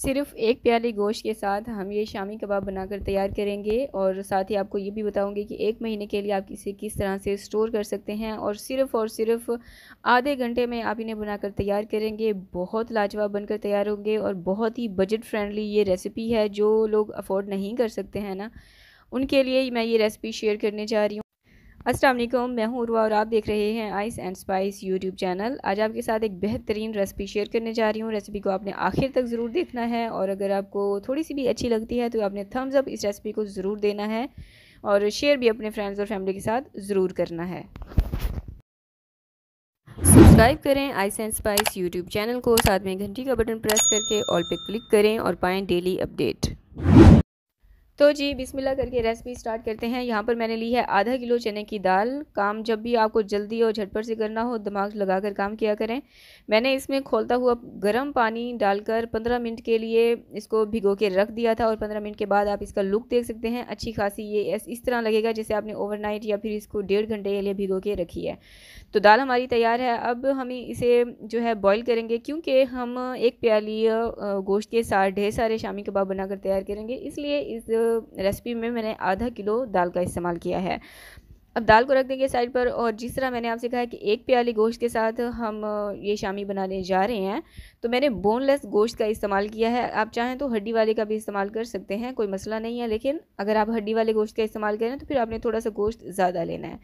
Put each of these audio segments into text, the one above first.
सिर्फ एक प्याली गोश्त के साथ हम ये शामी कबाब बनाकर तैयार करेंगे और साथ ही आपको ये भी बताऊंगे कि एक महीने के लिए आप इसे किस तरह से स्टोर कर सकते हैं और सिर्फ़ और सिर्फ आधे घंटे में आप इन्हें बनाकर तैयार करेंगे बहुत लाजवाब बनकर तैयार होंगे और बहुत ही बजट फ्रेंडली ये रेसिपी है जो लोग अफोर्ड नहीं कर सकते हैं ना उनके लिए मैं ये रेसिपी शेयर करने जा रही हूँ अस्सलाम वालेकुम मैं हूं उर्वा और आप देख रहे हैं Ice and Spice YouTube channel आज आपके साथ एक बेहतरीन रेसिपी शेयर करने जा रही हूं रेसिपी को आपने आखिर तक ज़रूर देखना है और अगर आपको थोड़ी सी भी अच्छी लगती है तो आपने थम्स अप इस रेसिपी को ज़रूर देना है और शेयर भी अपने फ्रेंड्स और फैमिली के साथ ज़रूर करना है सब्सक्राइब करें Ice and Spice YouTube channel को साथ में घंटी का बटन प्रेस करके ऑल पे क्लिक करें और पाएँ डेली अपडेट तो जी बिस्मिल्लाह करके रेसिपी स्टार्ट करते हैं यहाँ पर मैंने ली है आधा किलो चने की दाल काम जब भी आपको जल्दी और झटपट से करना हो दिमाग लगा कर काम किया करें मैंने इसमें खोलता हुआ गर्म पानी डालकर पंद्रह मिनट के लिए इसको भिगो के रख दिया था और पंद्रह मिनट के बाद आप इसका लुक देख सकते हैं अच्छी खासी ये इस तरह लगेगा जैसे आपने ओवरनाइट या फिर इसको डेढ़ घंटे के लिए भिगो के रखी है तो दाल हमारी तैयार है अब हम इसे जो है बॉयल करेंगे क्योंकि हम एक प्याली गोश्त के साथ ढेर सारे शामी कबाब बनाकर तैयार करेंगे इसलिए इस रेसिपी में मैंने आधा किलो दाल का इस्तेमाल किया है अब दाल को रख देंगे साइड पर और जिस तरह मैंने आपसे कहा है कि एक प्याली गोश्त के साथ हम ये शामी बनाने जा रहे हैं तो मैंने बोनलेस गोश्त का इस्तेमाल किया है आप चाहें तो हड्डी वाले का भी इस्तेमाल कर सकते हैं कोई मसला नहीं है लेकिन अगर आप हड्डी वाले गोश्त का इस्तेमाल करें तो फिर आपने थोड़ा सा गोश्त ज़्यादा लेना है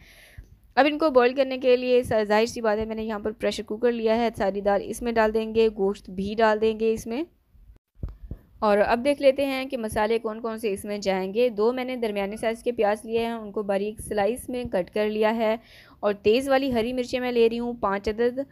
अब इनको बॉयल करने के लिए जाहिर सी बात है मैंने यहाँ पर प्रेशर कुकर लिया है सारी दाल इसमें डाल देंगे गोश्त भी डाल देंगे इसमें और अब देख लेते हैं कि मसाले कौन कौन से इसमें जाएंगे दो मैंने दरमिया साइज़ के प्याज लिए हैं उनको बारीक स्लाइस में कट कर लिया है और तेज़ वाली हरी मिर्चें मैं ले रही हूँ पाँच अदद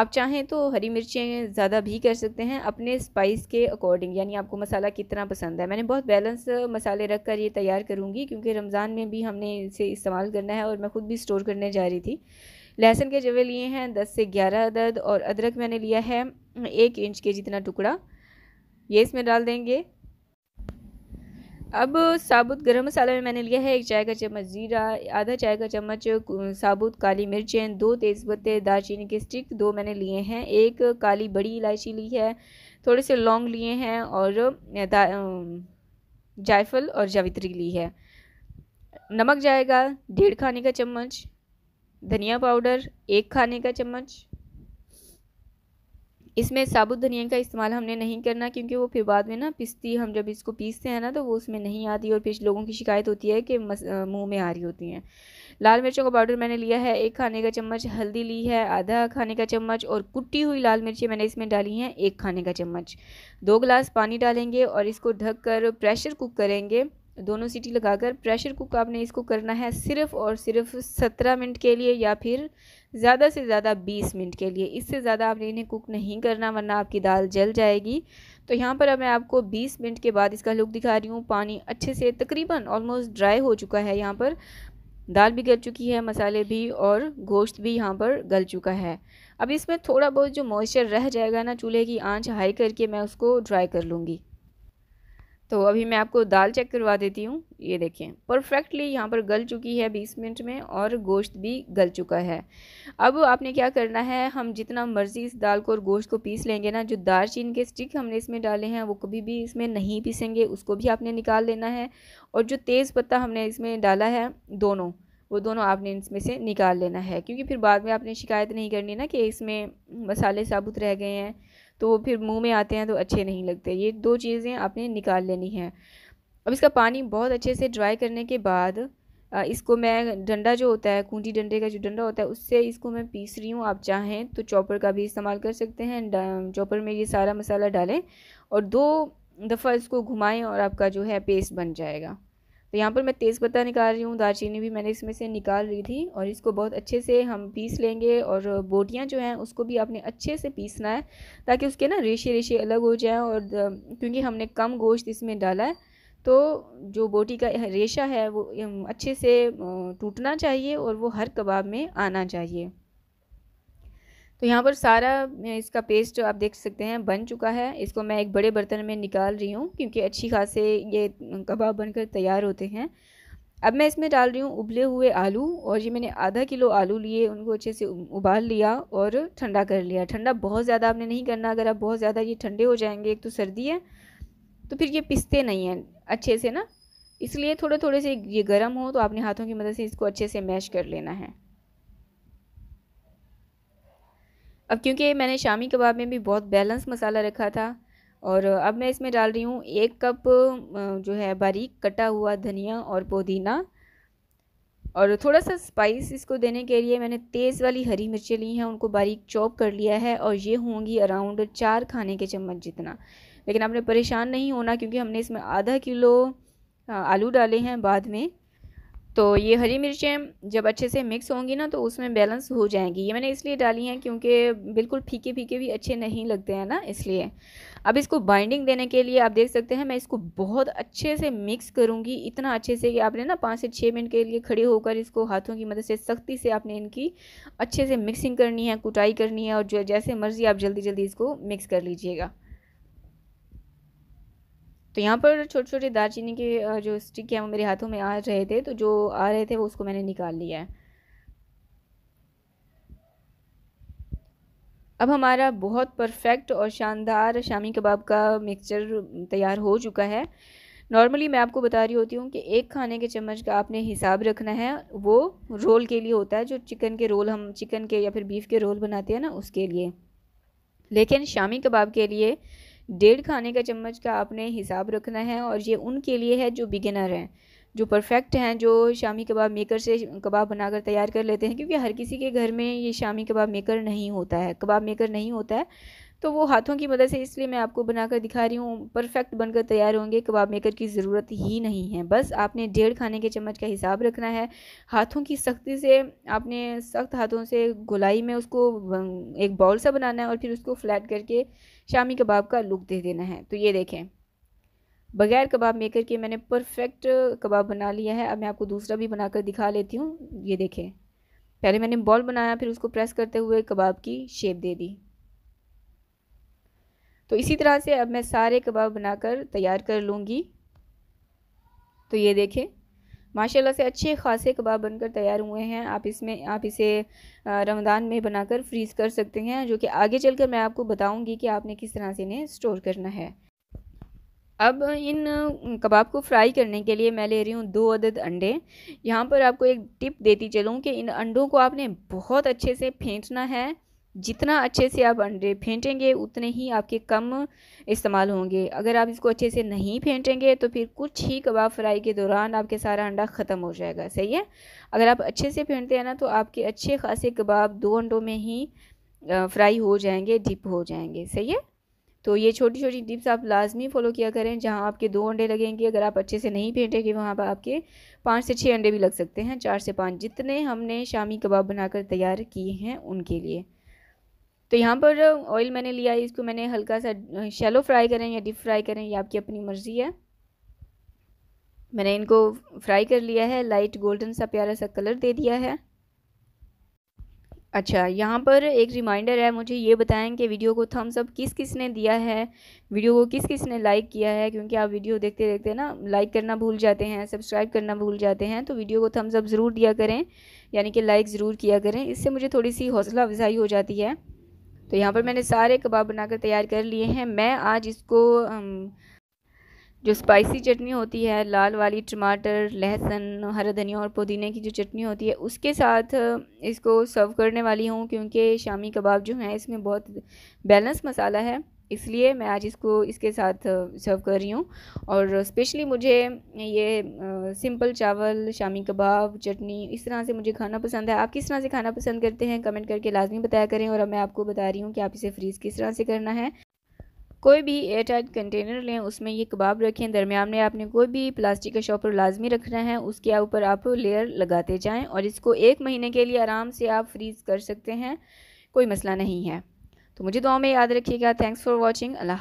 आप चाहें तो हरी मिर्चें ज़्यादा भी कर सकते हैं अपने स्पाइस के अकॉर्डिंग यानी आपको मसाला कितना पसंद है मैंने बहुत बैलेंस मसाले रख कर ये तैयार करूँगी क्योंकि रमज़ान में भी हमने इसे इस्तेमाल करना है और मैं ख़ुद भी स्टोर करने जा रही थी लहसुन के जवे लिए हैं दस से ग्यारह अदद और अदरक मैंने लिया है एक इंच के जितना टुकड़ा ये इसमें डाल देंगे अब साबुत गरम मसाला में मैंने लिया है एक चाय का चम्मच ज़ीरा आधा चाय का चम्मच साबुत काली मिर्चें दो तेज़पत्ते दालचीनी के स्टिक दो मैंने लिए हैं एक काली बड़ी इलायची ली है थोड़े से लौंग लिए हैं और जायफल और जावित्री ली है नमक जाएगा डेढ़ खाने का चम्मच धनिया पाउडर एक खाने का चम्मच इसमें साबुत धनिया का इस्तेमाल हमने नहीं करना क्योंकि वो फिर बाद में ना पिसती हम जब इसको पीसते हैं ना तो वो उसमें नहीं आती और फिर लोगों की शिकायत होती है कि मुंह में आ रही होती हैं लाल मिर्चों का पाउडर मैंने लिया है एक खाने का चम्मच हल्दी ली है आधा खाने का चम्मच और कुटी हुई लाल मिर्ची मैंने इसमें डाली हैं एक खाने का चम्मच दो गिलास पानी डालेंगे और इसको ढक कर प्रेशर कुक करेंगे दोनों सीटी लगाकर प्रेशर कुक आपने इसको करना है सिर्फ़ और सिर्फ सत्रह मिनट के लिए या फिर ज़्यादा से ज़्यादा बीस मिनट के लिए इससे ज़्यादा आपने इन्हें कुक नहीं करना वरना आपकी दाल जल जाएगी तो यहाँ पर अब मैं आपको बीस मिनट के बाद इसका लुक दिखा रही हूँ पानी अच्छे से तकरीबन ऑलमोस्ट ड्राई हो चुका है यहाँ पर दाल भी गल चुकी है मसाले भी और गोश्त भी यहाँ पर गल चुका है अब इसमें थोड़ा बहुत जो मॉइस्चर रह जाएगा ना चूल्हे की आंच हाई करके मैं उसको ड्राई कर लूँगी तो अभी मैं आपको दाल चेक करवा देती हूँ ये देखें परफेक्टली यहाँ पर गल चुकी है बीस मिनट में और गोश्त भी गल चुका है अब आपने क्या करना है हम जितना मर्ज़ी इस दाल को और गोश्त को पीस लेंगे ना जो दारचीन के स्टिक हमने इसमें डाले हैं वो कभी भी इसमें नहीं पीसेंगे उसको भी आपने निकाल लेना है और जो तेज़ पत्ता हमने इसमें डाला है दोनों वो दोनों आपने इसमें से निकाल लेना है क्योंकि फिर बाद में आपने शिकायत नहीं करनी ना कि इसमें मसाले साबुत रह गए हैं तो वो फिर मुंह में आते हैं तो अच्छे नहीं लगते ये दो चीज़ें आपने निकाल लेनी हैं अब इसका पानी बहुत अच्छे से ड्राई करने के बाद इसको मैं डंडा जो होता है कूटी डंडे का जो डंडा होता है उससे इसको मैं पीस रही हूँ आप चाहें तो चॉपर का भी इस्तेमाल कर सकते हैं चॉपर में ये सारा मसाला डालें और दो दफ़ा इसको घुमाएं और आपका जो है पेस्ट बन जाएगा तो यहाँ पर मैं तेज़पत्ता निकाल रही हूँ दालचीनी भी मैंने इसमें से निकाल रही थी और इसको बहुत अच्छे से हम पीस लेंगे और बोटियाँ जो हैं उसको भी आपने अच्छे से पीसना है ताकि उसके ना रेशे रेशे अलग हो जाएँ और क्योंकि हमने कम गोश्त इसमें डाला है तो जो बोटी का रेशा है वो अच्छे से टूटना चाहिए और वो हर कबाब में आना चाहिए तो यहाँ पर सारा इसका पेस्ट आप देख सकते हैं बन चुका है इसको मैं एक बड़े बर्तन में निकाल रही हूँ क्योंकि अच्छी खासे ये कबाब बनकर तैयार होते हैं अब मैं इसमें डाल रही हूँ उबले हुए आलू और ये मैंने आधा किलो आलू लिए उनको अच्छे से उबाल लिया और ठंडा कर लिया ठंडा बहुत ज़्यादा आपने नहीं करना अगर आप बहुत ज़्यादा ये ठंडे हो जाएंगे एक तो सर्दी है तो फिर ये पिसते नहीं हैं अच्छे से ना इसलिए थोड़े थोड़े से ये गर्म हो तो आपने हाथों की मदद से इसको अच्छे से मैश कर लेना है अब क्योंकि मैंने शामी कबाब में भी बहुत बैलेंस मसाला रखा था और अब मैं इसमें डाल रही हूँ एक कप जो है बारीक कटा हुआ धनिया और पुदीना और थोड़ा सा स्पाइस इसको देने के लिए मैंने तेज़ वाली हरी मिर्चें ली हैं उनको बारीक चॉप कर लिया है और ये होंगी अराउंड चार खाने के चम्मच जितना लेकिन आपने परेशान नहीं होना क्योंकि हमने इसमें आधा किलो आलू डाले हैं बाद में तो ये हरी मिर्चें जब अच्छे से मिक्स होंगी ना तो उसमें बैलेंस हो जाएंगी ये मैंने इसलिए डाली हैं क्योंकि बिल्कुल फीके फीके भी अच्छे नहीं लगते हैं ना इसलिए अब इसको बाइंडिंग देने के लिए आप देख सकते हैं मैं इसको बहुत अच्छे से मिक्स करूँगी इतना अच्छे से कि आपने ना पाँच से छः मिनट के लिए खड़े होकर इसको हाथों की मदद से सख्ती से आपने इनकी अच्छे से मिक्सिंग करनी है कुटाई करनी है और जो जैसे मर्ज़ी आप जल्दी जल्दी इसको मिक्स कर लीजिएगा तो यहाँ पर छोटे छोटे दालचीनी के जो स्टिक हैं वो मेरे हाथों में आ रहे थे तो जो आ रहे थे वो उसको मैंने निकाल लिया है अब हमारा बहुत परफेक्ट और शानदार शामी कबाब का मिक्सचर तैयार हो चुका है नॉर्मली मैं आपको बता रही होती हूँ कि एक खाने के चम्मच का आपने हिसाब रखना है वो रोल के लिए होता है जो चिकन के रोल हम चिकन के या फिर बीफ के रोल बनाते हैं ना उसके लिए लेकिन शामी कबाब के लिए डेढ़ खाने का चम्मच का आपने हिसाब रखना है और ये उनके लिए है जो बिगिनर हैं जो परफेक्ट हैं जो शामी कबाब मेकर से कबाब बनाकर तैयार कर लेते हैं क्योंकि हर किसी के घर में ये शामी कबाब मेकर नहीं होता है कबाब मेकर नहीं होता है तो वो हाथों की मदद से इसलिए मैं आपको बनाकर दिखा रही हूँ परफेक्ट बनकर तैयार होंगे कबाब मेकर की ज़रूरत ही नहीं है बस आपने डेढ़ खाने के चम्मच का हिसाब रखना है हाथों की सख्ती से आपने सख्त हाथों से गुलाई में उसको एक बॉल सा बनाना है और फिर उसको फ्लैट करके शामी कबाब का लुक दे देना है तो ये देखें बगैर कबाब मेकर के मैंने परफेक्ट कबाब बना लिया है अब मैं आपको दूसरा भी बनाकर दिखा लेती हूँ ये देखें पहले मैंने बॉल बनाया फिर उसको प्रेस करते हुए कबाब की शेप दे दी तो इसी तरह से अब मैं सारे कबाब बनाकर तैयार कर लूँगी तो ये देखें माशाल्लाह से अच्छे खासे कबाब बनकर तैयार हुए हैं आप इसमें आप इसे रमज़ान में बनाकर फ्रीज़ कर सकते हैं जो कि आगे चलकर मैं आपको बताऊंगी कि आपने किस तरह से इन्हें स्टोर करना है अब इन कबाब को फ्राई करने के लिए मैं ले रही हूँ दो अदद अंडे यहाँ पर आपको एक टिप देती चलूँ कि इन अंडों को आपने बहुत अच्छे से फेंटना है जितना अच्छे से आप अंडे फेंटेंगे उतने ही आपके कम इस्तेमाल होंगे अगर आप इसको अच्छे से नहीं फेंटेंगे तो फिर कुछ ही कबाब फ्राई के दौरान आपके सारा अंडा ख़त्म हो जाएगा सही है अगर आप अच्छे से फेंटते हैं ना तो आपके अच्छे खासे कबाब दो अंडों में ही फ्राई हो जाएंगे डिप हो जाएंगे सही है तो ये छोटी छोटी टिप्स आप लाजमी फॉलो किया करें जहाँ आपके दो अंडे लगेंगे अगर आप अच्छे से नहीं फेंटेंगे वहाँ पर आपके पाँच से छः अंडे भी लग सकते हैं चार से पाँच जितने हमने शामी कबाब बनाकर तैयार किए हैं उनके लिए तो यहाँ पर ऑयल मैंने लिया है इसको मैंने हल्का सा शैलो फ्राई करें या डीप फ्राई करें यह आपकी अपनी मर्ज़ी है मैंने इनको फ्राई कर लिया है लाइट गोल्डन सा प्यारा सा कलर दे दिया है अच्छा यहाँ पर एक रिमाइंडर है मुझे ये बताएं कि वीडियो को थम्स अप किस किस ने दिया है वीडियो को किस किस ने लाइक किया है क्योंकि आप वीडियो देखते देखते ना लाइक करना भूल जाते हैं सब्सक्राइब करना भूल जाते हैं तो वीडियो को थम्स अप ज़रूर दिया करें यानी कि लाइक ज़रूर किया करें इससे मुझे थोड़ी सी हौसला अफजाई हो जाती है तो यहाँ पर मैंने सारे कबाब बनाकर तैयार कर लिए हैं मैं आज इसको जो स्पाइसी चटनी होती है लाल वाली टमाटर लहसन हरा धनिया और पुदीने की जो चटनी होती है उसके साथ इसको सर्व करने वाली हूँ क्योंकि शामी कबाब जो हैं इसमें बहुत बैलेंस मसाला है इसलिए मैं आज इसको इसके साथ सर्व कर रही हूँ और स्पेशली मुझे ये सिंपल चावल शामी कबाब चटनी इस तरह से मुझे खाना पसंद है आप किस तरह से खाना पसंद करते हैं कमेंट करके लाजमी बताया करें और अब मैं आपको बता रही हूँ कि आप इसे फ्रीज़ किस तरह से करना है कोई भी एयर टाइट कंटेनर लें उसमें ये कबाब रखें दरमियान में आपने कोई भी प्लास्टिक का शॉपर लाजमी रखना है उसके ऊपर आप लेयर लगाते जाएं और इसको एक महीने के लिए आराम से आप फ्रीज़ कर सकते हैं कोई मसला नहीं है तो मुझे दुआ में याद रखिएगा थैंक्स फॉर वॉचिंग अल्लाह